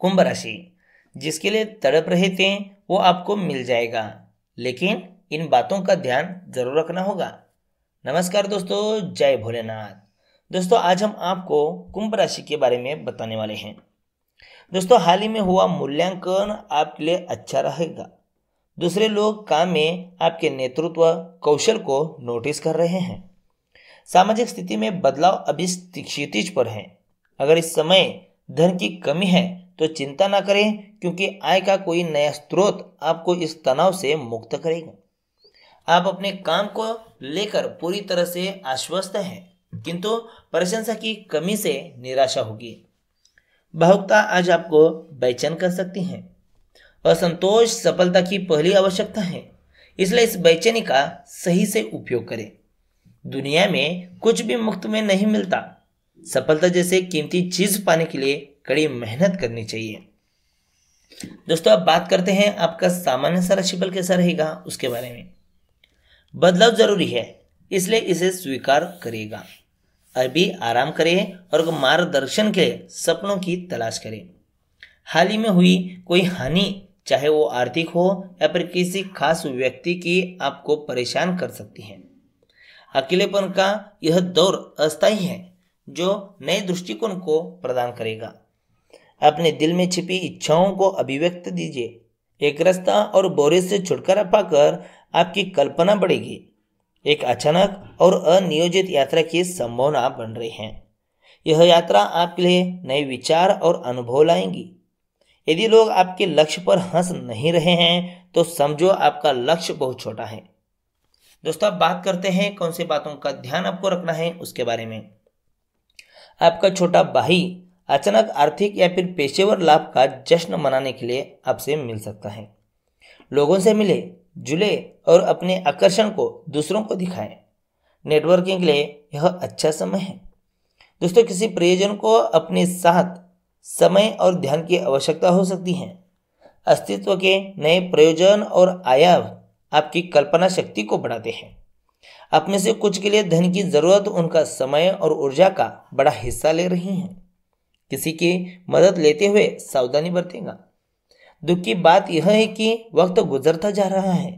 कुंभ राशि जिसके लिए तड़प रहे थे वो आपको मिल जाएगा लेकिन इन बातों का ध्यान जरूर रखना होगा नमस्कार दोस्तों जय भोलेनाथ दोस्तों आज हम आपको कुंभ राशि के बारे में बताने वाले हैं दोस्तों हाल ही में हुआ मूल्यांकन आपके लिए अच्छा रहेगा दूसरे लोग काम में आपके नेतृत्व कौशल को नोटिस कर रहे हैं सामाजिक स्थिति में बदलाव अभी क्षितिज पर है अगर इस समय धन की कमी है तो चिंता ना करें क्योंकि आय का कोई नया स्रोत आपको इस तनाव से मुक्त करेगा आप अपने काम को लेकर पूरी तरह से आश्वस्त हैं किंतु प्रशंसा की कमी से निराशा होगी भावुकता आज आपको बेचैन कर सकती है असंतोष सफलता की पहली आवश्यकता है इसलिए इस बेचैनी का सही से उपयोग करें दुनिया में कुछ भी मुफ्त में नहीं मिलता सफलता जैसे कीमती चीज पाने के लिए कड़ी मेहनत करनी चाहिए दोस्तों अब बात करते हैं आपका सामान्य सा राशिफल कैसा रहेगा उसके बारे में बदलाव जरूरी है इसलिए इसे स्वीकार करेगा अभी आराम करें और मार्गदर्शन के सपनों की तलाश करें हाल ही में हुई कोई हानि चाहे वो आर्थिक हो या फिर किसी खास व्यक्ति की आपको परेशान कर सकती है अकेलेपन का यह दौर अस्थायी है जो नए दृष्टिकोण को प्रदान करेगा अपने दिल में छिपी इच्छाओं को अभिव्यक्त दीजिए एक रस्ता और बोरे से छुटकारा पाकर आपकी कल्पना बढ़ेगी एक अचानक और अनियोजित यात्रा की संभावना बन रही है यह यात्रा आपके लिए नए विचार और अनुभव लाएंगी यदि लोग आपके लक्ष्य पर हंस नहीं रहे हैं तो समझो आपका लक्ष्य बहुत छोटा है दोस्तों आप बात करते हैं कौन सी बातों का ध्यान आपको रखना है उसके बारे में आपका छोटा भाई अचानक आर्थिक या फिर पेशेवर लाभ का जश्न मनाने के लिए आपसे मिल सकता है लोगों से मिले जुले और अपने आकर्षण को दूसरों को दिखाएं नेटवर्किंग के लिए यह अच्छा समय है दोस्तों किसी प्रियजन को अपने साथ समय और ध्यान की आवश्यकता हो सकती है अस्तित्व के नए प्रयोजन और आयाव आपकी कल्पना शक्ति को बढ़ाते हैं आप में से कुछ के लिए धन की जरूरत उनका समय और ऊर्जा का बड़ा हिस्सा ले रही है किसी की मदद लेते हुए सावधानी बरतेगा दुख की बात यह है कि वक्त गुजरता जा रहा है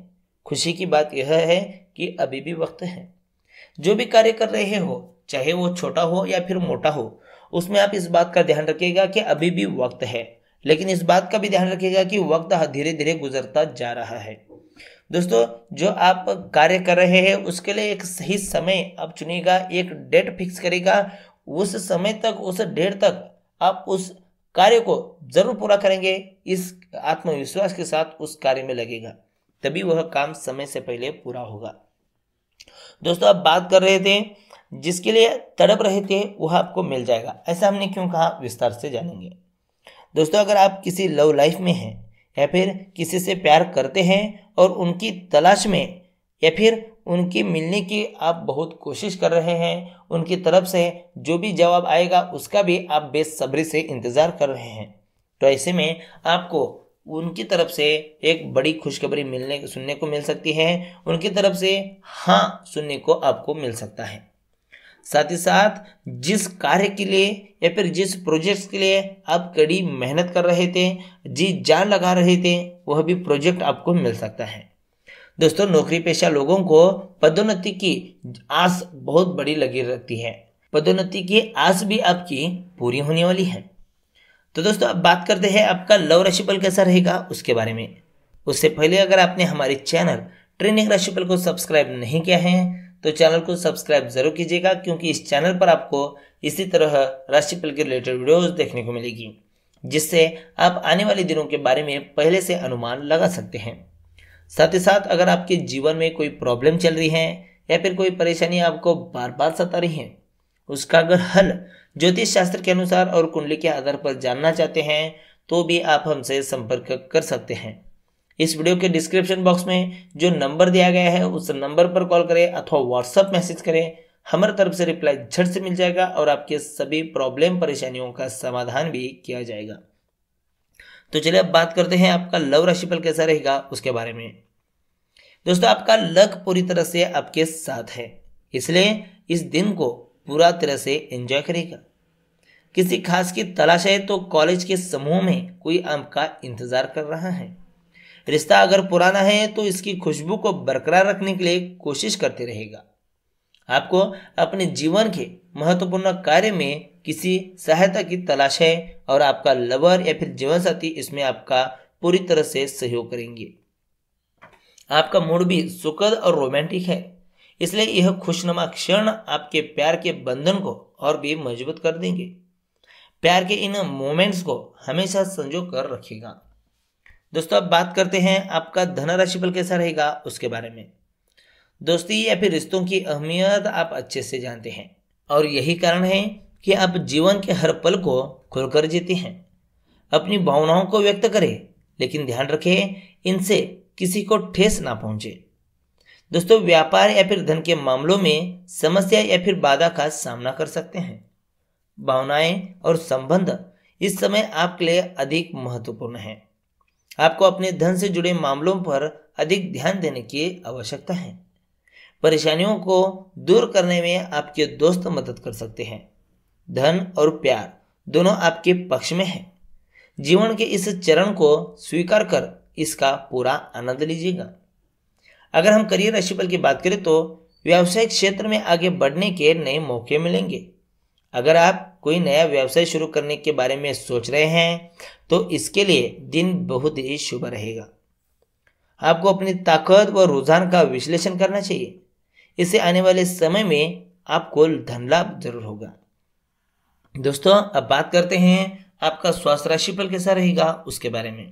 खुशी की बात यह है कि अभी भी वक्त है जो भी कार्य कर रहे हो चाहे वो छोटा हो या फिर मोटा हो उसमें आप इस बात का ध्यान रखिएगा कि अभी भी वक्त है लेकिन इस बात का भी ध्यान रखिएगा कि वक्त धीरे धीरे गुजरता जा रहा है दोस्तों जो आप कार्य कर रहे हैं उसके लिए एक सही समय आप चुनेगा एक डेट फिक्स करेगा उस समय तक उस डेट तक आप उस कार्य को जरूर पूरा करेंगे इस आत्मविश्वास के साथ उस कार्य में लगेगा तभी वह काम समय से पहले पूरा होगा दोस्तों आप बात कर रहे थे जिसके लिए तड़प रहे थे वह आपको मिल जाएगा ऐसा हमने क्यों कहा विस्तार से जानेंगे दोस्तों अगर आप किसी लव लाइफ में हैं या फिर किसी से प्यार करते हैं और उनकी तलाश में या फिर उनके मिलने की आप बहुत कोशिश कर रहे हैं उनकी तरफ से जो भी जवाब आएगा उसका भी आप बेसब्री से इंतज़ार कर रहे हैं तो ऐसे में आपको उनकी तरफ से एक बड़ी खुशखबरी मिलने सुनने को मिल सकती है उनकी तरफ से हाँ सुनने को आपको मिल सकता है साथ ही साथ जिस कार्य के लिए या फिर जिस प्रोजेक्ट के लिए आप कड़ी मेहनत कर रहे थे जी जान लगा रहे थे वह भी प्रोजेक्ट आपको मिल सकता है दोस्तों नौकरी पेशा लोगों को पदोन्नति की आस बहुत बड़ी लगी रहती है पदोन्नति की आस भी आपकी पूरी होने वाली है तो दोस्तों अब बात करते हैं आपका लव राशिफल कैसा रहेगा उसके बारे में उससे पहले अगर आपने हमारे चैनल ट्रेनिंग राशिफल को सब्सक्राइब नहीं किया है तो चैनल को सब्सक्राइब जरूर कीजिएगा क्योंकि इस चैनल पर आपको इसी तरह राशिफल के रिलेटेड वीडियोज देखने को मिलेगी जिससे आप आने वाले दिनों के बारे में पहले से अनुमान लगा सकते हैं साथ ही साथ अगर आपके जीवन में कोई प्रॉब्लम चल रही है या फिर कोई परेशानी आपको बार बार सता रही है उसका अगर हल ज्योतिष शास्त्र के अनुसार और कुंडली के आधार पर जानना चाहते हैं तो भी आप हमसे संपर्क कर सकते हैं इस वीडियो के डिस्क्रिप्शन बॉक्स में जो नंबर दिया गया है उस नंबर पर कॉल करें अथवा व्हाट्सअप मैसेज करें हमारे तरफ से रिप्लाई झट से मिल जाएगा और आपके सभी प्रॉब्लम परेशानियों का समाधान भी किया जाएगा तो चलिए अब बात करते हैं आपका लव राशिफल कैसा रहेगा उसके बारे में दोस्तों आपका लक पूरी तरह से आपके साथ है इसलिए इस दिन को पूरा तरह से एंजॉय करेगा किसी खास की तलाश है तो कॉलेज के समूह में कोई आपका इंतजार कर रहा है रिश्ता अगर पुराना है तो इसकी खुशबू को बरकरार रखने के लिए कोशिश करते रहेगा आपको अपने जीवन के महत्वपूर्ण कार्य में किसी सहायता की तलाश है और आपका लवर या फिर जीवन साथी इसमें आपका पूरी तरह से सहयोग करेंगे आपका मूड भी सुखद और रोमांटिक है इसलिए यह खुशनुमा क्षण आपके प्यार के बंधन को और भी मजबूत कर देंगे प्यार के इन मोमेंट्स को हमेशा संजो कर रखेगा दोस्तों अब बात करते हैं आपका धनराशि फल कैसा रहेगा उसके बारे में दोस्ती या फिर रिश्तों की अहमियत आप अच्छे से जानते हैं और यही कारण है कि आप जीवन के हर पल को खुलकर जीते हैं अपनी भावनाओं को व्यक्त करें लेकिन ध्यान रखें इनसे किसी को ठेस ना पहुंचे दोस्तों व्यापार या फिर धन के मामलों में समस्या या फिर बाधा का सामना कर सकते हैं भावनाएं और संबंध इस समय आपके लिए अधिक महत्वपूर्ण है आपको अपने धन से जुड़े मामलों पर अधिक ध्यान देने की आवश्यकता है परेशानियों को दूर करने में आपके दोस्त मदद कर सकते हैं धन और प्यार दोनों आपके पक्ष में है जीवन के इस चरण को स्वीकार कर इसका पूरा आनंद लीजिएगा अगर हम करियर राशिफल की बात करें तो व्यावसायिक क्षेत्र में आगे बढ़ने के नए मौके मिलेंगे अगर आप कोई नया व्यवसाय शुरू करने के बारे में सोच रहे हैं तो इसके लिए दिन बहुत ही शुभ रहेगा आपको अपनी ताकत व रुझान का विश्लेषण करना चाहिए इससे आने वाले समय में आपको धन लाभ जरूर होगा दोस्तों अब बात करते हैं आपका स्वास्थ्य राशिफल कैसा रहेगा उसके बारे में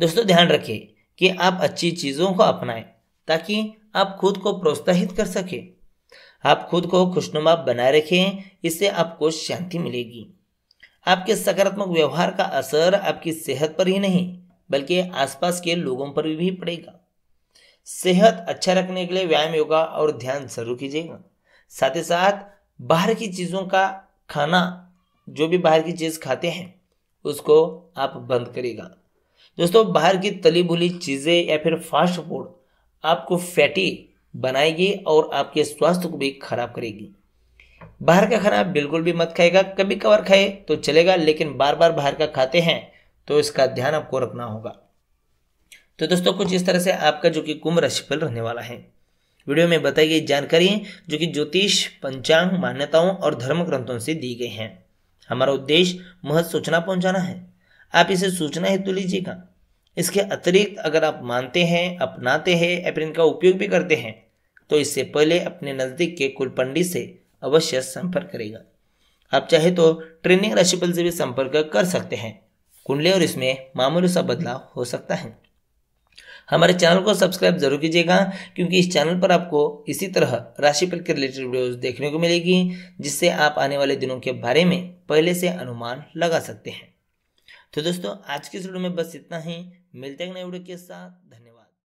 दोस्तों ध्यान रखिए कि आप अच्छी चीज़ों को अपनाएं ताकि आप खुद को प्रोत्साहित कर सके आप खुद को खुशनुमा बनाए रखें इससे आपको शांति मिलेगी आपके सकारात्मक व्यवहार का असर आपकी सेहत पर ही नहीं बल्कि आसपास के लोगों पर भी पड़ेगा सेहत अच्छा रखने के लिए व्यायाम योगा और ध्यान जरूर कीजिएगा साथ ही साथ बाहर की चीज़ों का खाना जो भी बाहर की चीज़ खाते हैं उसको आप बंद करेगा दोस्तों बाहर की तली भुली चीज़ें या फिर फास्ट फूड आपको फैटी बनाएगी और आपके स्वास्थ्य को भी खराब करेगी बाहर का खाना बिल्कुल भी मत खाएगा कभी कभार खाए तो चलेगा लेकिन बार बार बाहर का खाते हैं तो इसका ध्यान आपको रखना होगा तो दोस्तों कुछ इस तरह से आपका जो कि कुंभ राशिफल रहने वाला है वीडियो में बताई गई जानकारी जो कि ज्योतिष पंचांग मान्यताओं और धर्म ग्रंथों से दी गई हैं हमारा उद्देश्य महत सूचना पहुंचाना है आप इसे सूचना हेतु लीजिएगा इसके अतिरिक्त अगर आप मानते हैं अपनाते हैं या फिर इनका उपयोग भी करते हैं तो इससे पहले अपने नज़दीक के कुल पंडित से अवश्य संपर्क करेगा आप चाहे तो ट्रेनिंग राशिफल से भी संपर्क कर सकते हैं कुंडली और इसमें मामूली सा बदलाव हो सकता है हमारे चैनल को सब्सक्राइब जरूर कीजिएगा क्योंकि इस चैनल पर आपको इसी तरह राशिफल के रिलेटेड वीडियोस देखने को मिलेगी जिससे आप आने वाले दिनों के बारे में पहले से अनुमान लगा सकते हैं तो दोस्तों आज के वीडियो में बस इतना ही मिलते हैं नए वीडियो के साथ